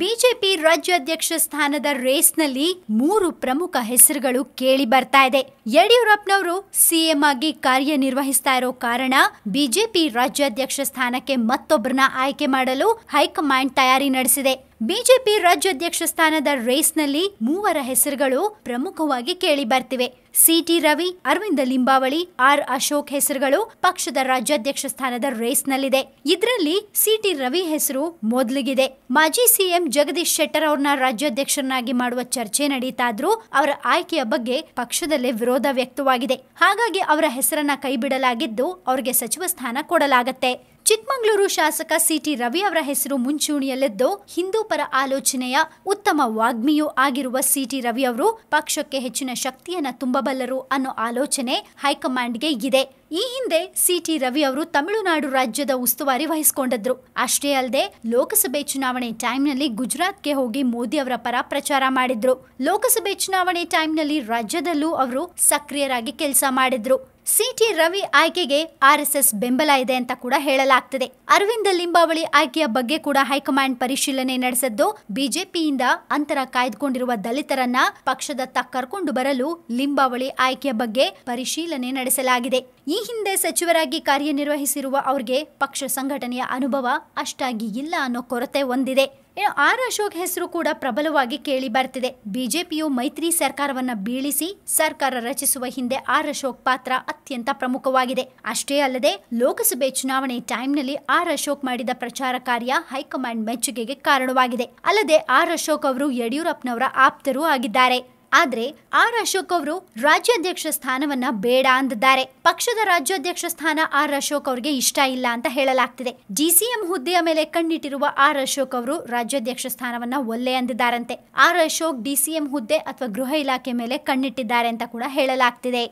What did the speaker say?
BJP ರಾಜ್ಯಾಧ್ಯಕ್ಷ ಸ್ಥಾನದ ರೇಸ್ನಲ್ಲಿ ಮೂರು ಪ್ರಮುಖ ಹೆಸರುಗಳು ಕೇಳಿ ಬರ್ತಾ ಇದೆ ಯಡಿಯೂರಪ್ಪನವರು ಸಿಎಂ ಆಗಿ ಕಾರ್ಯನಿರ್ವಹಿಸ್ತಾ ಇರೋ ಕಾರಣ ಬಿಜೆಪಿ ರಾಜ್ಯಾಧ್ಯಕ್ಷ ಸ್ಥಾನಕ್ಕೆ ಮತ್ತೊಬ್ಬರನ್ನ ಆಯ್ಕೆ ಮಾಡಲು ಹೈಕಮಾಂಡ್ ತಯಾರಿ ನಡೆಸಿದೆ ಬಿಜೆಪಿ ರಾಜ್ಯಾಧ್ಯಕ್ಷ ಸ್ಥಾನದ ರೇಸ್ನಲ್ಲಿ ಮೂವರ ಹೆಸರುಗಳು ಪ್ರಮುಖವಾಗಿ ಕೇಳಿ ಬರ್ತಿವೆ ಸಿಟಿ ರವಿ ಅರವಿಂದ ಲಿಂಬಾವಳಿ ಆರ್ ಅಶೋಕ್ ಹೆಸರುಗಳು ಪಕ್ಷದ ರಾಜ್ಯಾಧ್ಯಕ್ಷ ಸ್ಥಾನದ ರೇಸ್ನಲ್ಲಿದೆ ಇದರಲ್ಲಿ ಸಿಟಿ ರವಿ ಹೆಸರು ಮೊದಲಿಗಿದೆ ಮಾಜಿ ಸಿಎಂ ಜಗದೀಶ್ ಶೆಟ್ಟರ್ ಅವ್ರನ್ನ ರಾಜ್ಯಾಧ್ಯಕ್ಷರನ್ನಾಗಿ ಮಾಡುವ ಚರ್ಚೆ ನಡೀತಾದ್ರೂ ಅವರ ಆಯ್ಕೆಯ ಬಗ್ಗೆ ಪಕ್ಷದಲ್ಲೇ ವಿರೋಧ ವ್ಯಕ್ತವಾಗಿದೆ ಹಾಗಾಗಿ ಅವರ ಹೆಸರನ್ನ ಕೈಬಿಡಲಾಗಿದ್ದು ಅವರಿಗೆ ಸಚಿವ ಸ್ಥಾನ ಕೊಡಲಾಗತ್ತೆ ಚಿಕ್ಕಮಗಳೂರು ಶಾಸಕ ಸಿಟಿ ರವಿ ಅವರ ಹೆಸರು ಮುಂಚೂಣಿಯಲ್ಲಿದ್ದು ಹಿಂದೂ ಪರ ಆಲೋಚನೆಯ ಉತ್ತಮ ವಾಗ್ಮಿಯೂ ಆಗಿರುವ ಸಿಟಿ ರವಿ ಅವರು ಪಕ್ಷಕ್ಕೆ ಹೆಚ್ಚಿನ ಶಕ್ತಿಯನ್ನ ತುಂಬಬಲ್ಲರು ಅನ್ನೋ ಆಲೋಚನೆ ಹೈಕಮಾಂಡ್ಗೆ ಇದೆ ಈ ಹಿಂದೆ ಸಿಟಿ ರವಿ ಅವರು ತಮಿಳುನಾಡು ರಾಜ್ಯದ ಉಸ್ತುವಾರಿ ವಹಿಸಿಕೊಂಡಿದ್ರು ಅಷ್ಟೇ ಅಲ್ಲದೆ ಲೋಕಸಭೆ ಚುನಾವಣೆ ಟೈಮ್ನಲ್ಲಿ ಗುಜರಾತ್ಗೆ ಹೋಗಿ ಮೋದಿ ಅವರ ಪರ ಪ್ರಚಾರ ಮಾಡಿದ್ರು ಲೋಕಸಭೆ ಚುನಾವಣೆ ಟೈಮ್ನಲ್ಲಿ ರಾಜ್ಯದಲ್ಲೂ ಅವರು ಸಕ್ರಿಯರಾಗಿ ಕೆಲಸ ಮಾಡಿದ್ರು ಸಿಟಿ ರವಿ ಆಯ್ಕೆಗೆ ಆರ್ಎಸ್ಎಸ್ ಬೆಂಬಲ ಇದೆ ಅಂತ ಕೂಡ ಹೇಳಲಾಗ್ತದೆ ಅರವಿಂದ ಲಿಂಬಾವಳಿ ಆಯ್ಕೆಯ ಬಗ್ಗೆ ಕೂಡ ಹೈಕಮಾಂಡ್ ಪರಿಶೀಲನೆ ನಡೆಸಿದ್ದು ಬಿಜೆಪಿಯಿಂದ ಅಂತರ ಕಾಯ್ದುಕೊಂಡಿರುವ ದಲಿತರನ್ನ ಪಕ್ಷದತ್ತ ಕರ್ಕೊಂಡು ಬರಲು ಲಿಂಬಾವಳಿ ಆಯ್ಕೆಯ ಬಗ್ಗೆ ಪರಿಶೀಲನೆ ನಡೆಸಲಾಗಿದೆ ಈ ಹಿಂದೆ ಸಚಿವರಾಗಿ ಕಾರ್ಯನಿರ್ವಹಿಸಿರುವ ಅವರಿಗೆ ಪಕ್ಷ ಸಂಘಟನೆಯ ಅನುಭವ ಅಷ್ಟಾಗಿ ಇಲ್ಲ ಅನ್ನೋ ಕೊರತೆ ಹೊಂದಿದೆ ಇನ್ನು ಆರ್ ಅಶೋಕ್ ಹೆಸರು ಕೂಡ ಪ್ರಬಲವಾಗಿ ಕೇಳಿ ಬರ್ತಿದೆ ಬಿಜೆಪಿಯು ಮೈತ್ರಿ ಸರ್ಕಾರವನ್ನು ಬೀಳಿಸಿ ಸರ್ಕಾರ ರಚಿಸುವ ಹಿಂದೆ ಆರ್ ಅಶೋಕ್ ಪಾತ್ರ ಅತ್ಯಂತ ಪ್ರಮುಖವಾಗಿದೆ ಅಷ್ಟೇ ಅಲ್ಲದೆ ಲೋಕಸಭೆ ಚುನಾವಣೆ ಟೈಮ್ನಲ್ಲಿ ಆರ್ ಅಶೋಕ್ ಮಾಡಿದ ಪ್ರಚಾರ ಕಾರ್ಯ ಹೈಕಮಾಂಡ್ ಮೆಚ್ಚುಗೆಗೆ ಕಾರಣವಾಗಿದೆ ಅಲ್ಲದೆ ಆರ್ ಅಶೋಕ್ ಅವರು ಯಡಿಯೂರಪ್ಪನವರ ಆಪ್ತರೂ ಆಗಿದ್ದಾರೆ ಆದರೆ ಆರ್ ಅಶೋಕ್ ಅವರು ರಾಜ್ಯಾಧ್ಯಕ್ಷ ಸ್ಥಾನವನ್ನ ಬೇಡ ಅಂದಿದ್ದಾರೆ ಪಕ್ಷದ ರಾಜ್ಯಾಧ್ಯಕ್ಷ ಸ್ಥಾನ ಆರ್ ಅಶೋಕ್ ಅವರಿಗೆ ಇಷ್ಟ ಇಲ್ಲ ಅಂತ ಹೇಳಲಾಗ್ತಿದೆ ಡಿಸಿಎಂ ಹುದ್ದೆಯ ಮೇಲೆ ಕಣ್ಣಿಟ್ಟಿರುವ ಆರ್ ಅಶೋಕ್ ಅವರು ರಾಜ್ಯಾಧ್ಯಕ್ಷ ಸ್ಥಾನವನ್ನ ಒಲ್ಲೆ ಅಂದಿದ್ದಾರಂತೆ ಆರ್ ಅಶೋಕ್ ಡಿಸಿಎಂ ಹುದ್ದೆ ಅಥವಾ ಗೃಹ ಇಲಾಖೆ ಮೇಲೆ ಕಣ್ಣಿಟ್ಟಿದ್ದಾರೆ ಅಂತ ಕೂಡ ಹೇಳಲಾಗ್ತಿದೆ